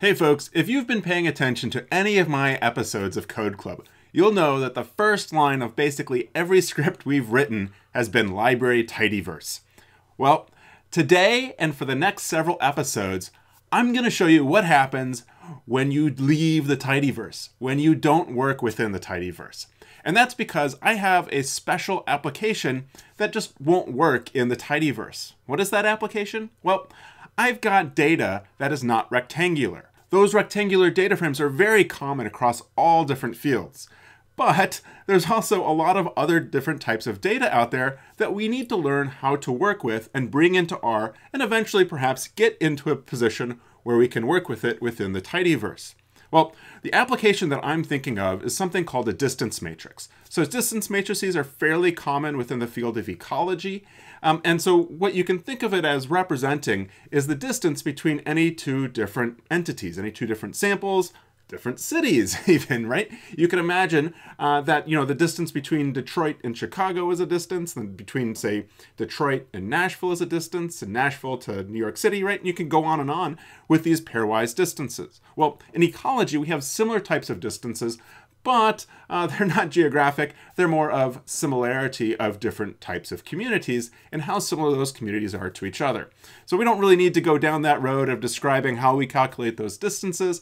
Hey folks, if you've been paying attention to any of my episodes of Code Club, you'll know that the first line of basically every script we've written has been library tidyverse. Well, today and for the next several episodes, I'm going to show you what happens when you leave the tidyverse, when you don't work within the tidyverse. And that's because I have a special application that just won't work in the tidyverse. What is that application? Well, I've got data that is not rectangular. Those rectangular data frames are very common across all different fields. But there's also a lot of other different types of data out there that we need to learn how to work with and bring into R and eventually perhaps get into a position where we can work with it within the tidyverse. Well, the application that I'm thinking of is something called a distance matrix. So distance matrices are fairly common within the field of ecology. Um, and so what you can think of it as representing is the distance between any two different entities, any two different samples, different cities even right you can imagine uh, that you know the distance between detroit and chicago is a distance and between say detroit and nashville is a distance and nashville to new york city right and you can go on and on with these pairwise distances well in ecology we have similar types of distances but uh, they're not geographic. They're more of similarity of different types of communities and how similar those communities are to each other. So we don't really need to go down that road of describing how we calculate those distances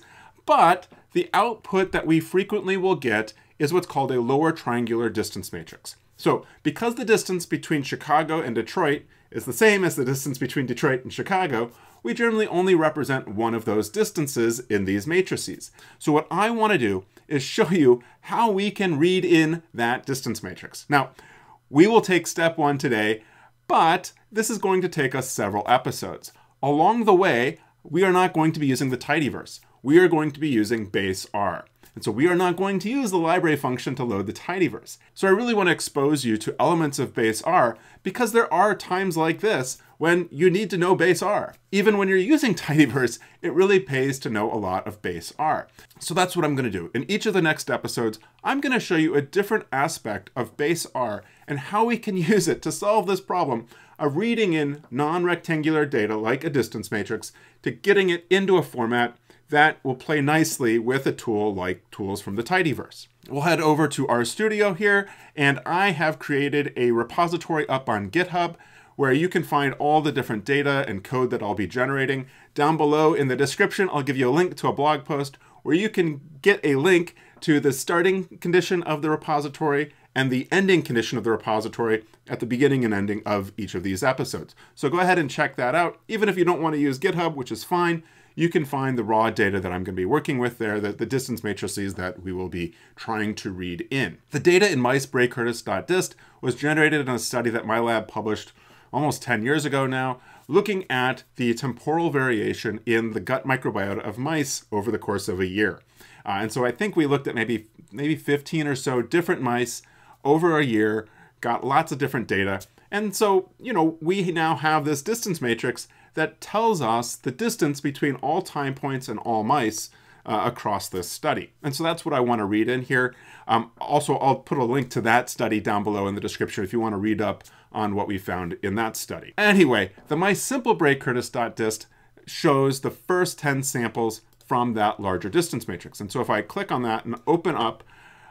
but the output that we frequently will get is what's called a lower triangular distance matrix. So because the distance between Chicago and Detroit is the same as the distance between Detroit and Chicago, we generally only represent one of those distances in these matrices. So what I want to do is show you how we can read in that distance matrix. Now, we will take step one today, but this is going to take us several episodes. Along the way, we are not going to be using the tidyverse we are going to be using base R. And so we are not going to use the library function to load the tidyverse. So I really want to expose you to elements of base R because there are times like this when you need to know base R. Even when you're using tidyverse, it really pays to know a lot of base R. So that's what I'm going to do. In each of the next episodes, I'm going to show you a different aspect of base R and how we can use it to solve this problem of reading in non-rectangular data like a distance matrix to getting it into a format that will play nicely with a tool like tools from the tidyverse. We'll head over to our studio here, and I have created a repository up on GitHub where you can find all the different data and code that I'll be generating. Down below in the description, I'll give you a link to a blog post where you can get a link to the starting condition of the repository and the ending condition of the repository at the beginning and ending of each of these episodes. So go ahead and check that out. Even if you don't want to use GitHub, which is fine, you can find the raw data that I'm going to be working with there, the, the distance matrices that we will be trying to read in. The data in mice-bray-curtis.dist was generated in a study that my lab published almost 10 years ago now, looking at the temporal variation in the gut microbiota of mice over the course of a year. Uh, and so I think we looked at maybe maybe 15 or so different mice over a year, got lots of different data. And so, you know, we now have this distance matrix that tells us the distance between all time points and all mice uh, across this study. And so that's what I want to read in here. Um, also, I'll put a link to that study down below in the description if you want to read up on what we found in that study. Anyway, the my simple break Curtis.dist shows the first 10 samples from that larger distance matrix. And so if I click on that and open up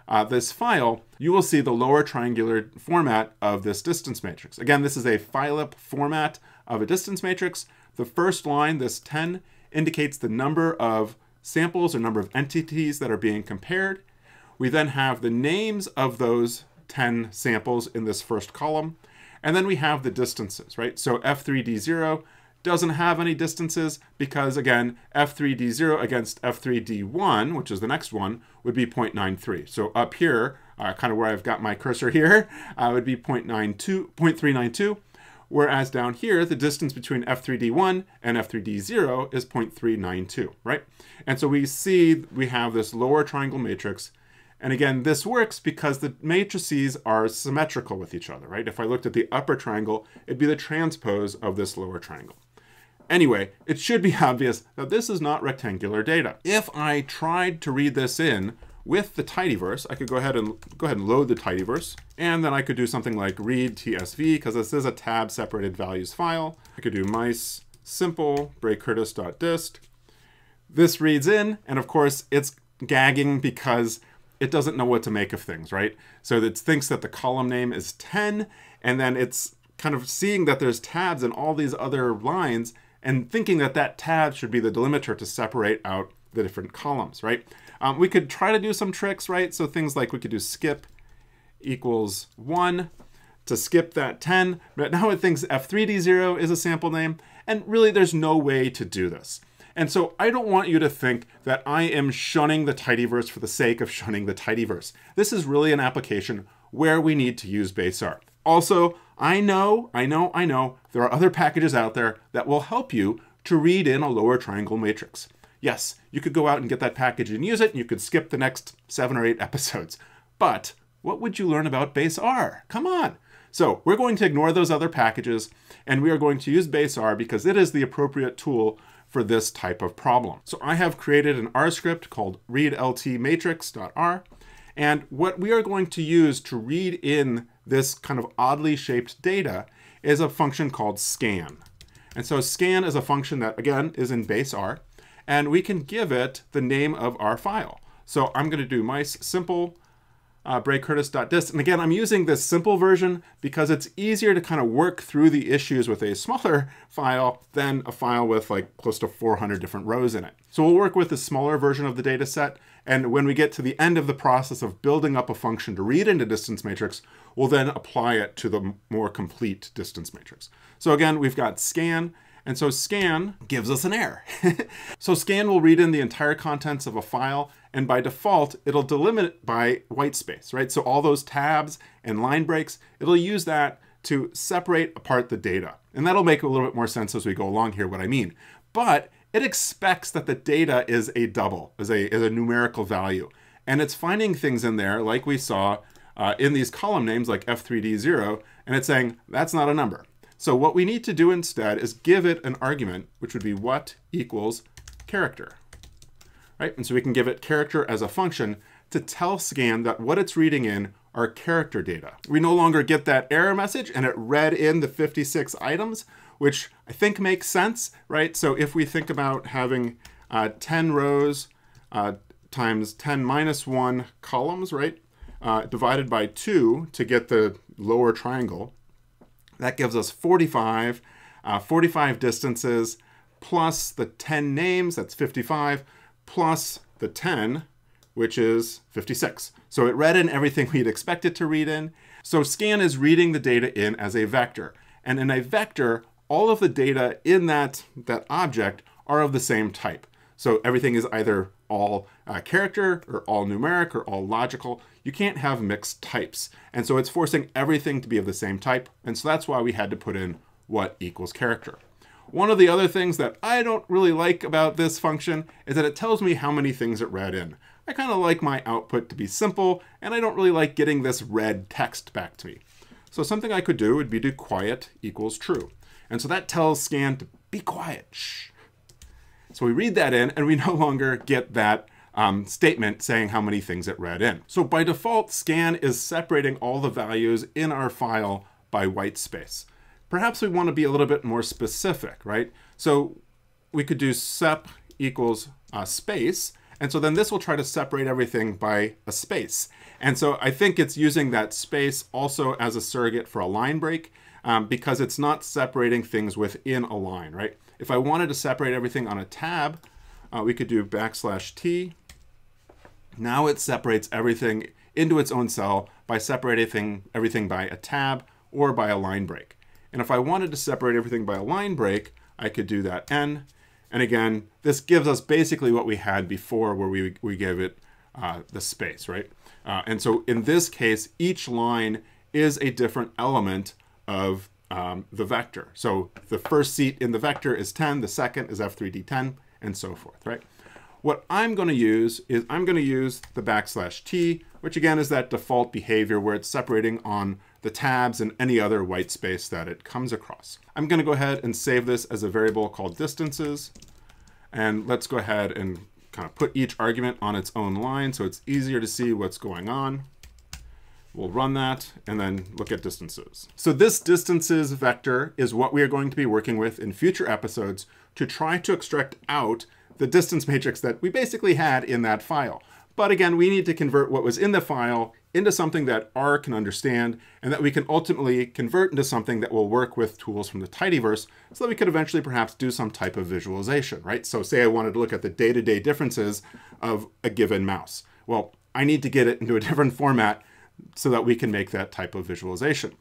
uh, this file, you will see the lower triangular format of this distance matrix. Again, this is a up format of a distance matrix. The first line, this 10, indicates the number of samples or number of entities that are being compared. We then have the names of those 10 samples in this first column. And then we have the distances, right? So F3D0 doesn't have any distances because again, F3D0 against F3D1, which is the next one, would be 0.93. So up here, uh, kind of where I've got my cursor here, uh, would be 0.92, 0.392. Whereas down here, the distance between F3D1 and F3D0 is 0.392, right? And so we see we have this lower triangle matrix. And again, this works because the matrices are symmetrical with each other, right? If I looked at the upper triangle, it'd be the transpose of this lower triangle. Anyway, it should be obvious that this is not rectangular data. If I tried to read this in with the tidyverse, I could go ahead and go ahead and load the tidyverse. And then I could do something like read TSV, because this is a tab separated values file. I could do mice simple breakkurdis.dist. This reads in, and of course it's gagging because it doesn't know what to make of things, right? So it thinks that the column name is 10, and then it's kind of seeing that there's tabs in all these other lines and thinking that that tab should be the delimiter to separate out the different columns, right? Um, we could try to do some tricks, right? So things like we could do skip equals 1 to skip that 10. But now it thinks F3D0 is a sample name. And really, there's no way to do this. And so I don't want you to think that I am shunning the tidyverse for the sake of shunning the tidyverse. This is really an application where we need to use R. Also, I know, I know, I know, there are other packages out there that will help you to read in a lower triangle matrix yes, you could go out and get that package and use it, and you could skip the next seven or eight episodes. But what would you learn about base R? Come on. So we're going to ignore those other packages, and we are going to use base R because it is the appropriate tool for this type of problem. So I have created an R script called readltmatrix.r, and what we are going to use to read in this kind of oddly shaped data is a function called scan. And so scan is a function that, again, is in base R, and we can give it the name of our file. So I'm going to do mice simple uh, braycurtis.dist. And again, I'm using this simple version because it's easier to kind of work through the issues with a smaller file than a file with like close to 400 different rows in it. So we'll work with the smaller version of the data set. And when we get to the end of the process of building up a function to read into distance matrix, we'll then apply it to the more complete distance matrix. So again, we've got scan and so scan gives us an error. so scan will read in the entire contents of a file and by default, it'll delimit by white space, right? So all those tabs and line breaks, it'll use that to separate apart the data. And that'll make a little bit more sense as we go along here what I mean. But it expects that the data is a double, is a, is a numerical value. And it's finding things in there like we saw uh, in these column names like F3D0, and it's saying, that's not a number. So what we need to do instead is give it an argument, which would be what equals character, right? And so we can give it character as a function to tell scan that what it's reading in are character data. We no longer get that error message and it read in the 56 items, which I think makes sense, right? So if we think about having uh, 10 rows uh, times 10 minus one columns, right? Uh, divided by two to get the lower triangle, that gives us 45, uh, 45 distances plus the 10 names, that's 55, plus the 10, which is 56. So it read in everything we'd expect it to read in. So scan is reading the data in as a vector. And in a vector, all of the data in that, that object are of the same type. So everything is either all uh, character or all numeric or all logical. You can't have mixed types. And so it's forcing everything to be of the same type. And so that's why we had to put in what equals character. One of the other things that I don't really like about this function is that it tells me how many things it read in. I kind of like my output to be simple, and I don't really like getting this red text back to me. So something I could do would be do quiet equals true. And so that tells scan to be quiet, shh. So we read that in and we no longer get that um, statement saying how many things it read in. So by default, scan is separating all the values in our file by white space. Perhaps we want to be a little bit more specific, right? So we could do sep equals uh, space. And so then this will try to separate everything by a space. And so I think it's using that space also as a surrogate for a line break um, because it's not separating things within a line, right? If I wanted to separate everything on a tab, uh, we could do backslash T. Now it separates everything into its own cell by separating everything by a tab or by a line break. And if I wanted to separate everything by a line break, I could do that N. And again, this gives us basically what we had before where we, we gave it uh, the space, right? Uh, and so in this case, each line is a different element of um, the vector. So the first seat in the vector is 10, the second is F3D10, and so forth, right? What I'm going to use is I'm going to use the backslash T, which again is that default behavior where it's separating on the tabs and any other white space that it comes across. I'm going to go ahead and save this as a variable called distances. And let's go ahead and kind of put each argument on its own line so it's easier to see what's going on. We'll run that and then look at distances. So this distances vector is what we are going to be working with in future episodes to try to extract out the distance matrix that we basically had in that file. But again, we need to convert what was in the file into something that R can understand and that we can ultimately convert into something that will work with tools from the tidyverse so that we could eventually perhaps do some type of visualization, right? So say I wanted to look at the day-to-day -day differences of a given mouse. Well, I need to get it into a different format so that we can make that type of visualization.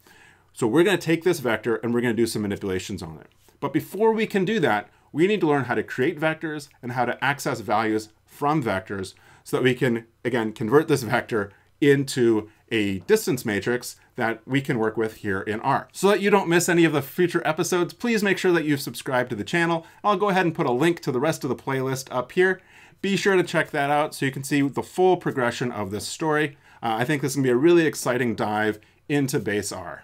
So we're going to take this vector and we're going to do some manipulations on it. But before we can do that, we need to learn how to create vectors and how to access values from vectors so that we can, again, convert this vector into a distance matrix that we can work with here in R. So that you don't miss any of the future episodes, please make sure that you've subscribed to the channel. I'll go ahead and put a link to the rest of the playlist up here. Be sure to check that out so you can see the full progression of this story. Uh, I think this can be a really exciting dive into base R.